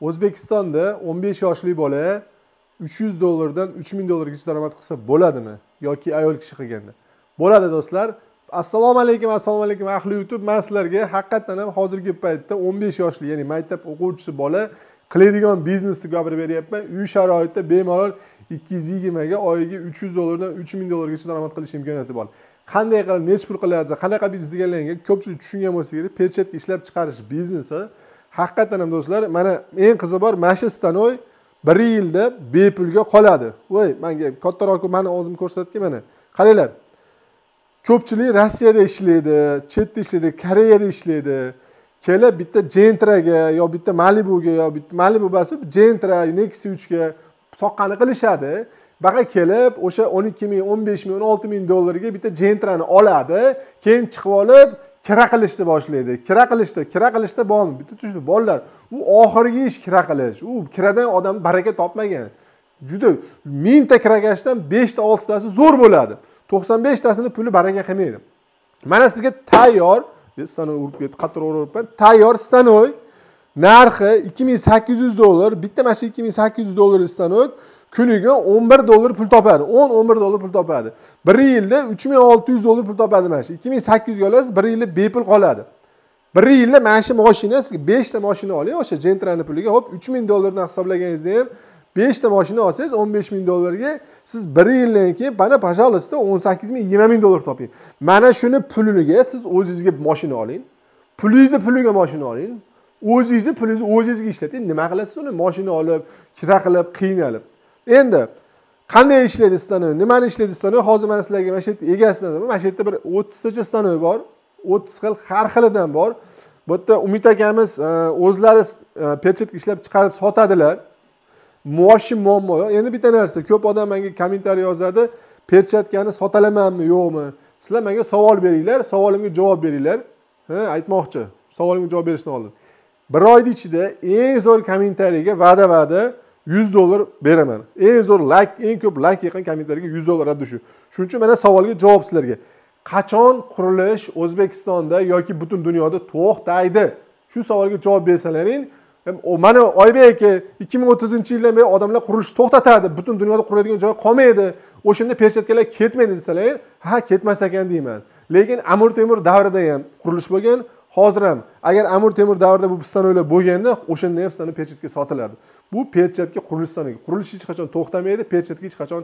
o'zbekistonda 15 yoshli bola 300 dollardan 3000 dollargacha daromad qilsa bo'ladimi yoki ayol kishi qilganda bo'ladi do'stlar assalomu alaykum assalomu alaykum ahli youtube man sizlarga haqiqatdan ham hozirgi paytda 15 yoshli ya'ni maktab o'quvchisi bola qiladigan biznesni gapirib beryapman uy sharoitida bemalol 220 ga oyiga 300 dollardan 3000 dollargacha daromad qilish imkoniyati bor qanday qilib nechi pul qilyapsiz qanaqa biznes deganlarga ko'pchilik tushungan bo'lsa kerak perchetka ishlab chiqarish biznesi haqiqatdan ham do'stlar mana eng qiziq bor mana shu stanoy bir yilda bepulga qoladi voy manga kattaroqku mani o'zim ko'rsatgin mana qaranglar ko'pchilik rossiyada ishlaydi chetda ishlaydi koreyada ishlaydi kelib bitta jentraga yo bitta malibuga yo bitta malibu basib jentra nexia uchga soqqani qilishadi baqa kelib o'sha o'n ikki ming o'n besh ming o'n olti ming dollarga bitta jentrani oladi keyin chiqib olib kira qilishni boshlaydi kira qilishda kira qilishda bormi bitta tushdi bolalar u oxirgi ish kira qilish u kiradan odam baraka topmagan juda mingta kirakashdan beshta oltitasi zo'r bo'ladi to'qson beshtasini puli baraka qilmaydi mana sizga tayyor stanoy urib ketdi qattiqroq uribman tayyor stanoy narxi ikki ming sakkiz yuz dollar bitta mana shu ikki ming sakkiz yuz dollar stanoy kuniga 11 dollar pul topadi 10 11 dollar pul topadi bir yilda 3600 dollar pul topadi mana shu 2800 ga olasiz bir yilda bepul qoladi bir yilda mana shu moshina sizga 5 ta moshina oling o'sha jentrani puliga hop 3000 dollardan hisoblaganingizda ham 5 ta moshina olsangiz 15000 ming dollarga siz bir yildan keyin mana пожалуйста 18000 ming yigirma ming dollar toping mana shuni puliga siz o'zingizga moshina oling pulingizni puliga moshina oling o'zingizni pulingizni o'zingizga ishlating nima qilasiz uni moshina olib kira qilib qiynalib endi qanday ishlaydi stanoy nimani ishlaydi stanoy hozir mana sizlarga mana shu yerda egasidan mana shu yerda bir o'ttiztacha stanoy bor o'ttiz xil har xilidan bor bu yerda umid akamiz e, o'zlari перчатка e, ishlab chiqarib sotadilar muoshi muammo yo'q endi bitta narsa ko'p odam menga kommentariy yozadi perchatkani sotalamanmi yo'qmi sizlar menga savol beringlar savolimga javob beringlar ha aytmoqchi savolimga javob berishdan oldin bir oyni ichida eng zo'r kommentariyga va'da va'da 100 dollar beraman eng zo'r layk like, eng ko'p layk like yiqqan kommentariyga 100 dollar raddi shu shuning uchun mana savolga javob sizlarga qachon qurilish o'zbekistonda yoki butun dunyoda to'xtaydi shu savolga javob bersalaring mana oybek aka ikki ming o'ttizinchi yildan beri odamlar qurilishni to'xtatadi butun dunyoda quriladigan joy qolmaydi o'shanda perchatkalar ketmaydi desalaring ha ketmas ekan deyman lekin amir temur davrida ham qurilish bo'lgan hozir ham agar amir temur davrida bu pistanoylar bo'lganda o'shanda ham stano perchetga sotilardi bu perchetga qurilish stanogi qurilish hech qachon to'xtamaydi perchetga hech qachon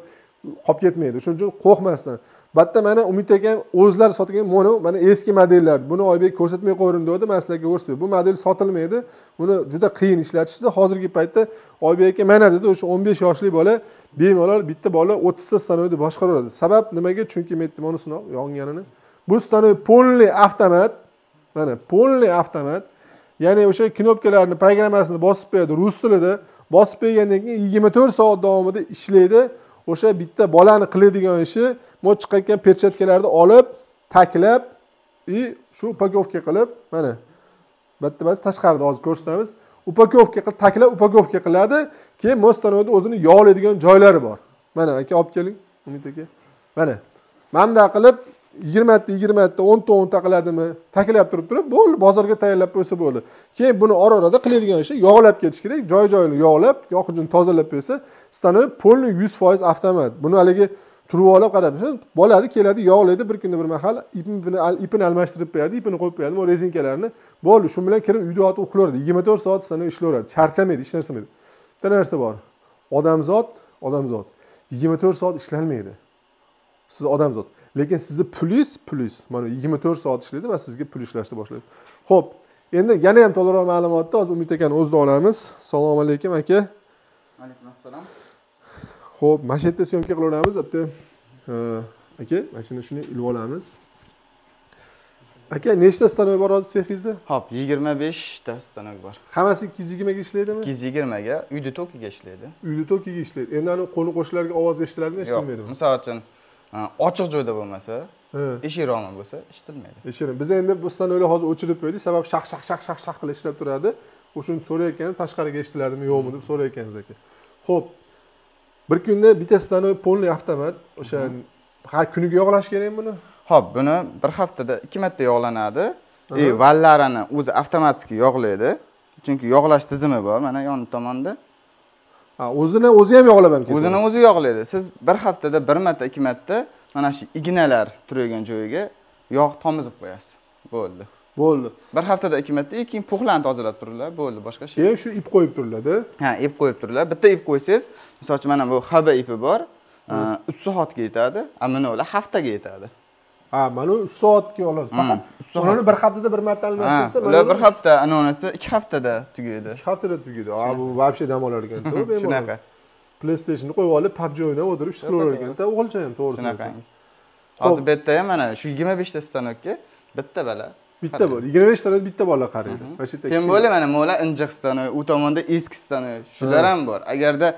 qolib ketmaydi shuning uchun qo'rqmasdan bu yerda mana umid aka o'zlari sotgan mono mana eski modellar buni oybek ko'rsatmay qo'yavering devdi man sizlarga ko'rsatay bu model sotilmaydi buni juda qiyin ishlatishdi hozirgi paytda oybek aka mana dedi o'sha o'n besh yoshli bola bemalol bitta bola o'ttizta stanoyni boshqaraveradi sabab nimaga chunki yerda mana shunaqa yonganini bu stanoy полный avtomat mana полный avtomat ya'ni o'sha knopkalarni programmasini bosib qo'yadi rus tilida bosib qo'ygandan keyin yigirma to'rt soat davomida ishlaydi o'sha bitta bolani qiladigan ishi mo chiqayotgan perchatkalarni olib taklab и shu upakovka qilib mana bitta bas tashqarida hozir ko'rsatamiz upakovka qilib taklab upakovka qiladi keyin mostanovni o'zini yog'laydigan joylari bor mana aka olib keling umid aka mana mana bunday qilib yigirmata yigirmata o'nta o'nta qiladimi taklab turib turib bo'ldi bozorga tayyorlab qo'ysa bo'ldi keyin buni ora orada qiladigan ishi yog'lab ketish kerak joy joyini yog'lab yoqujini tozalab qo'ysa становится полный yuz foiz avtomat buni haligi turib olib qarab boladi keladi yog'laydi bir kunda bir mahal ipini ipini almashtirib qo'yadi ipini qo'yib qo'yadi rezinkalarni bo'ldi shu bilan kirib uyda yotib uxlaveradi yigirma to'rt soat становится ishlayveradi charchamaydi hech narsa bitta narsa bor odamzod odamzod yigirma to'rt soat ishlanmaydi siz odamzod lekin sizni pulingiz pulingiz mana yigirma to'rt soat ishlaydi va sizga pul ishlashni boshlaydi ho'p endi yana ham to'laroq ma'lumotni hozir umid akani o'zidan olamiz assalomu alaykum aka alaykum assalom ho'p mana shu yerda syomka qilaveramiz bitta aka mana shuni shunday ilib olamiz aka nechta stanok bor hozir sexingizda hop yigirma beshta stanok bor hammasi ikki yuz yigirmaga ishlaydimi ikki yuz yigirmaga uyda tokiga ishlaydi uyda tokiga ishlaydi endi anavi qo'ni qo'shnilarga ovoz eshitiladimi eshtilmaydimi misol uchun ochiq joyda bo'lmasa eshikroqman bo'lsa eshitilmaydi eshitilmaydi biz endi stanoyni hozir o'chirib qo'ydik sababi shaq shaq shaq shaq shaq qilib ishlab turadi o'shani so'rayotgan tashqariga eshitiladimi yo'qmi deb so'rayotganmiz aka ho'p bir kunda bitta stanoy полный avtomat o'sha mhm. har kuniga yog'lash kerakmi buni ho'p buni bir haftada ikki marta yog'lanadi и e, vallarini o'zi avtomatik yog'laydi chunki yog'lash tizimi bor mana yon tomonda o'zini o'zi ham yog'lab ham ketadi o'zini o'zi yog'laydi siz bir haftada bir marta ikki marta mana shu ignalar turgan joyiga yog' tomizib qo'yasiz bo'ldi bo'ldi bir haftada ikki marta keyin puxlarni tozalab turinglar bo'ldi boshqa ish keyin shu ip qo'yib turiladi ha ip qo'yib turiladi bitta ip qo'ysangiz misol uchun mana bu haba ipi bor e, uch soatga yetadi a bunolar haftaga yetadi ha mana uch soatga olasiz faqat uni bir haftada bir marta almashtirsa ular bir hafta anonasi ikki haftada tugaydi ikki haftada tugaydi a bu вообще dam olar ekanda bemalol shunaqa playstationni qo'yib olib pubg o'ynab o'tirib ish qilaverar ekanda o'g'ilcha ham to'g'risi shunaqa hozir bu yerda ham mana shu yigirma beshta stanokka bitta bola bitta bola yigirma beshtadan bitta bola qaraydi mana mhm. shu yerda teng bo'lib mana mo'la injiq stanok u tomonda eski stanok shular ham bor agarda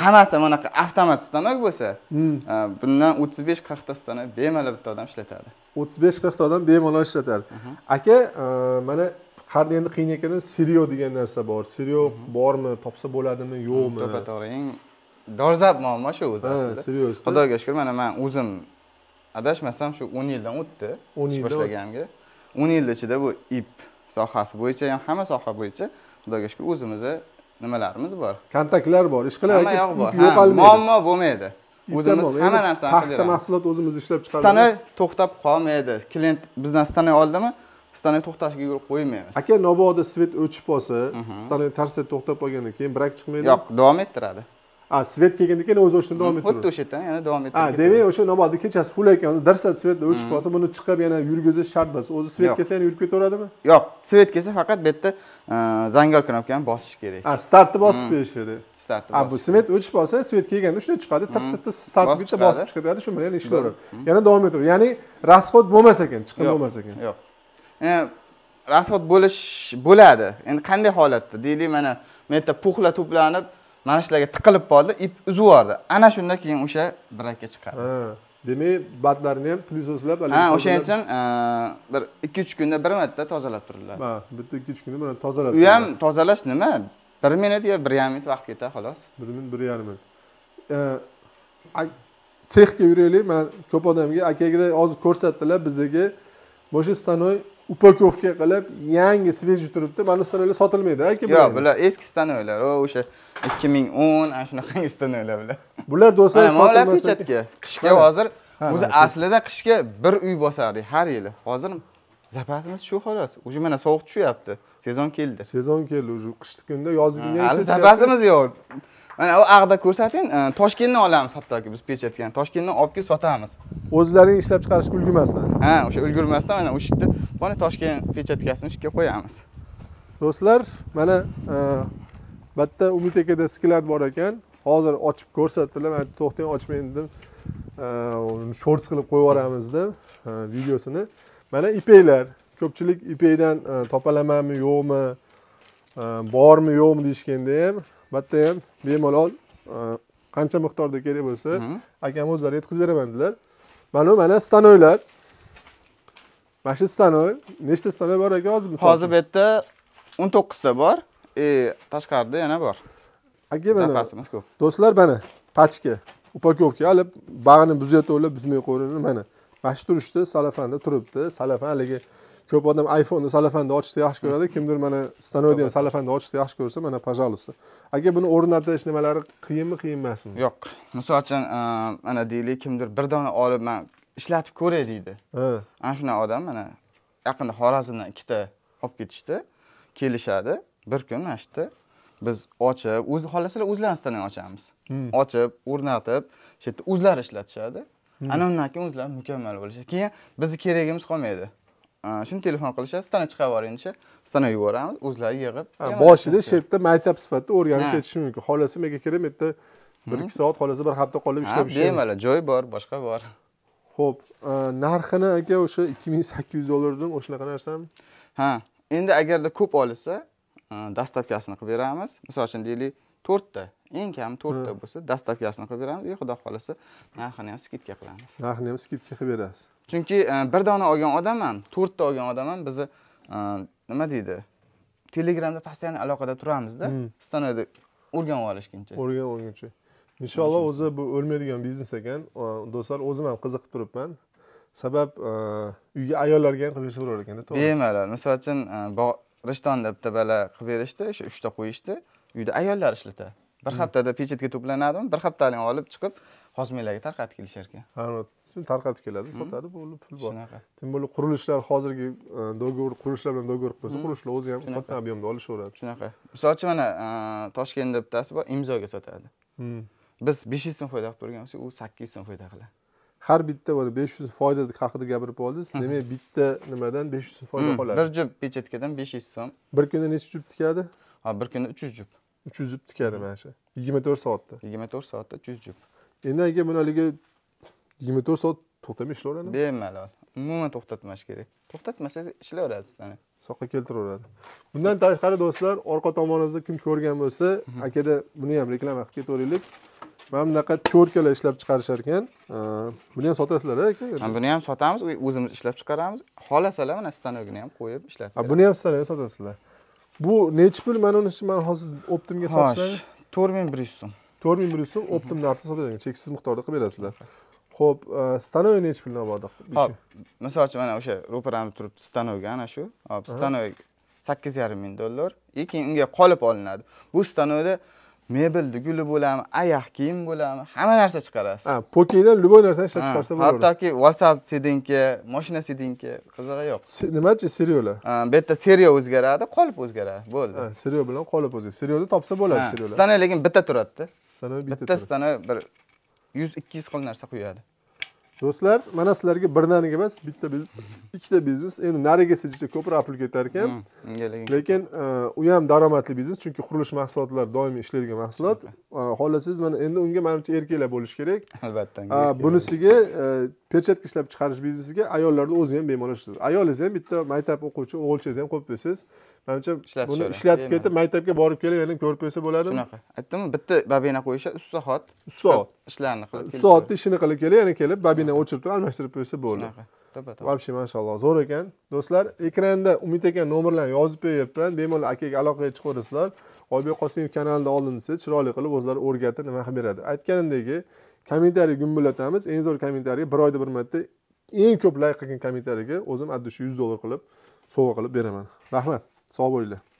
hammasi bunaqa avtomat stanok bo'lsa hmm. e, bundan o'ttiz besh qirqta stanok bemalol bitta odam ishlatadi o'ttiz besh qirqta odam bemalol ishlatadi aka e, mana har endi qiyin ekan siryo degan narsa bor seryo bormi topsa bo'ladimi yo'qmi to'ppa to'g'ri eng dolzarb muammo shu o'zi aslida xudoga shukur mana man o'zim adashmasam shu o'n yildan o'tdi yil boshlaganimga o'n yil ichida bu ip sohasi bo'yicha ham hamma soha bo'yicha xudoga shukur o'zimizni nimalarimiz bor kontaktlar bor ishqilib hamma bor muammo bo'lmaydi o'zimiz hamma narsani qilib paxta mahsulot o'zimiz ishlab chiqaramiz stanoy to'xtab qolmaydi klient bizdan stanoy oldimi stanoy to'xtashiga yo'l qo'ymaymiz aka mabodo svet o'chib qolsa mhm. stanoy tarsa to'xtab qolgandan keyin brak chiqmaydi yo'q davom ettiradi a svet kelgandan keyin o'zi o'shani davom ettiradi xuddi o'sha yerdan yana davom ettiradi demak o'sha namozni kechasi ho'l ekan darsad svetda o'chib qolsa buni chiqib yana yurgizish shart emas o'zi svet kelsa yana yurib ketaveradimi yo'q svet kelsa faqat bu yerda e, zangar knopkani bosish kerak a startni bosib berish kerak startni a bu svet o'chib qolsa svet kelganda shunday chiqadi tirs tirs start bitta bosib chiqaveradi shu bilan ishlayveradi yana davom etaveradi ya'ni расход bo'lmas ekan chiqim bo'lmas ekan yo'q расход e, bo'lish bo'ladi endi qanday holatda deylik mana bu yerda puxla to'planib mana shularga tiqilib qoldi ip uzib yubordi ana shunda keyin o'sha brakka chiqadi demak batlarni ham pilisozlab ha o'shaning uchun e, bir ikki uch kunda bir marta tozalab turiladi ha bitta ikki uch kunda bir marta tozalab u ham tozalash nima bir minut yo bir yarim minut vaqt ketadi xolos bir minut bir yarim minut sexga e, yuraylik man ko'p odamga akaga hozir ko'rsatdilar bizaga mana shu stanoy upakovka qilib yangi sveji turibdi mana ustanoylar sotilmaydi aka yo'q bular eski stanoylar o'sha ikki ming o'n ana shunaqa stanoylar bular bular do'stlar mana pechatga qishga hozir o'zi aslida qishga bir uy bosardik har yili hozir zapasimiz shu xolos уже mana sovuq tushyapti sezon keldi sezon keldi уже qishni kunda yozgi kunda hali zapasimiz yo'q mana u aqda ko'rsating e, toshkentdan olamiz hattoki biz pechatgan toshkentdan olib kelib sotamiz o'zlaring ishlab chiqarishga ulgurmasdan ha o'sha ulgurmasdan mana o'sha yerda mana toshkent pechatkasini shu yerga qo'yamiz do'stlar mana e, bu yerda umid akada sklat bor ekan hozir ochib ko'rsatdilar man to'xtang ochmang dedim e, shorts qilib qo'yib yuboramiz deb videosini mana ipaklar ko'pchilik ipakdan topolamanmi yo'qmi bormi yo'qmi deyishganda ham bitta ham bemalol e, qancha miqdorda kerak bo'lsa akam o'zlari yetkazib beraman dedilar mana mana stanoylar mana shu stanoy nechta stanoy bor aka hozir hozir bu yerda o'n to'qqizta bor e, tashqarida yana bor aka mana запасimiz ko'p do'stlar mana pachka upakovka hali bag'ini buzayotganlar buzmay qo'yilgan mana mana shu turishdi salafanda turibdi salafan haligi ko'p odam iphoneni salafanda ochishni yaxshi ko'radi kimdir mana stanoidni ham salafanda ochishni yaxshi ko'rsa mana пожалуйста aka buni o'rnatish nimalari qiyinmi qiyin emasmi yo'q misol uchun e, mana deylik kimdir bir dona olib man ishlatib ko'ray deydi ana shunaqa odam mana yaqinda xorazmdan ikkita olib ketishdi kelishadi bir kun mana shu yerda biz ochib o'zi xohlasalar o'zlarini stanoini ochamiz hmm. ochib o'rnatib shu yerda o'zlari ishlatishadi hmm. ana undan keyin o'zlari mukammal bo'lishadi keyin bizni keragimiz qolmaydi Э, shuni telefon qilishadi stana chiqarib yuboringchi stana yuboramiz o'zlari yig'ib boshida shu yerda maktab sifatida o'rganib ketishi mumkin xohlasa menga kerak bu yerda bir ikki soat xohlasa bir hafta qolib ishlab bemalol joy bor boshqa bor ho'p e, narxini aka o'sha ikki ming sakkiz yuz dollardan o'shanaqa narsami ha endi agarda ko'p olsa e, dastlabkasini qilib beramiz misol uchun deylik to'rtta eng kami to'rtta bo'lsa dastlabkasini qilib beramiz и xudo xohlasa narxini ham skidka qilamiz narxini ham skidka qilib berasiz chunki e, bir dona olgan odam ham to'rtta olgan odam ham bizni e, nima deydi telegramda постоянно aloqada turamizda hmm. stanoyda o'rganib olishguncha o'rganib olguncha inshaalloh o'zi bu o'lmaydigan biznes ekan do'stlar o'zim ham qiziqib turibman sabab e, uyga ayollarga ham qilib berishaverar ekanda to'g'ri bemalol misol uchun rishtonda bitta bola qilib berishdi o'sha uchta qo'yishdi uyda ayollar ishlatadi bir haftada pechetga to'planadimi bir haftalik olib chiqib hosmilarga tarqatib kelishar ekan ha tarqatib keladi hmm. sotadi bo'lib pul bor shunaqa bo'lib qurilishlar hozirgi договор e, qurilishlar bilan договор qilib qo'ysa hmm. qurilishlar o'zi ham katta объемda olishaveradi shunaqa misol uchun mana e, toshkentda bittasi bor imzoga sotadi hmm. biz besh yuz so'm foyda qilib turgan bo'lsak u sakkiz yuz so'm foyda qiladi har bitta mana besh yuz foyda haqida gapirib oldingiz demak bitta nimadan besh yuz so'm foyda qoladi bir jup pechetkadan besh yuz so'm bir kunda nechi jup tikadi ha bir kunda uch yuz jup uch yuz tikadi mana shu yigirma to'rt soatda yigirma to'rt soatda uch yuz jub endi aka buni haligi yigirma to'rt soat to'xtamay ishlayveradimi bemalol umuman to'xtatmash kerak to'xtatmasangiz ishlayveradi sizlarni soqqa keltiraveradi bundan tashqari do'stlar orqa tomonimizda kim ko'rgan bo'lsa akada buni ham reklama qilib ketaveraylik mana bunaqa cho'rkalar ishlab chiqarishar ekan buni ham sotasizlar aka buni ham sotamiz o'zimiz ishlab chiqaramiz xohlasalar mana stanogini ham qo'yib ishlatib buni ham stanovga sotasizlar bu nechi pul mana uni man hozir optimga sotishlari to'rt ming bir yuz so'm to'rt ming bir yuz so'm optim narxda sotiladi cheksiz miqdorda qilib berasizlar ho'p e, stanoy nechi puldan bordi hop misol uchun mana o'sha ro'paramda turibdi stanoyga ana shu hop stanoy sakkiz yarim ming dollar и keyin unga qolip olinadi bu stanoyda mebelni guli bo'ladimi oyoq kiyim bo'ladimi hamma narsa chiqarasiz ha pokingdan любой narsani ishlab chiqarsa bo'ladi hattoki whatsapp sedinka moshina sedinka qizig'i yo'q nimachi seriolar bu yerda seriya o'zgaradi qolip o'zgaradi bo'ldi seriya bilan qolip o'zgaradi serioni topsa bo'ladi seriolar stanoy lekin bitta turadida bitta stanoy bir yuz ikki yuz xil narsa quyadi do'stlar mana sizlarga birdaniga emas bitta ikkita biznes endi nariga sizcha ko'proq pul ketar ekan hmm, lekin e, u ham daromadli biznes chunki qurilish mahsulotlari doimiy ishlaydigan mahsulot xohlasangiz e, mana endi unga manimcha erkaklar bo'lishi kerak albatta e, bunisiga perchatka ishlab chiqarish biznesiga ayollarni o'zi ham bemalol ishlaydi ayolingiz ham bitta maktab o'quvchi o'g'ilchangiz ham qo'yib qo'ysangiz manimcha buni ishlatib ketib maktabga borib kelib yana ko'rib qo'ysa bo'ladimi shunaqa aytdimmi bitta babina qo'yishadi uch soat uch soat ishlarni qilib uch soatni ishini qilib kelib yana kelib babina o'yindan o'chirib turib almashtirib qo'ysa bo'ldi вообще mashalloh zo'r ekan do'stlar ekranda umid aka nomerlarini yozib beryapman bemalol akaga aloqaga chiqaverasizlar oybek qosimov kanalida oldin desa chiroyli qilib o'zlari o'rgatib nima qilib beradi aytganimdek kommentariy gumbulatamiz eng zo'r kommentariyga bir oyda bir marta eng ko'p layk qilgan kommentariyga o'zim от shu yuz dollar qilib sovg'a qilib beraman rahmat sog' bo'linglar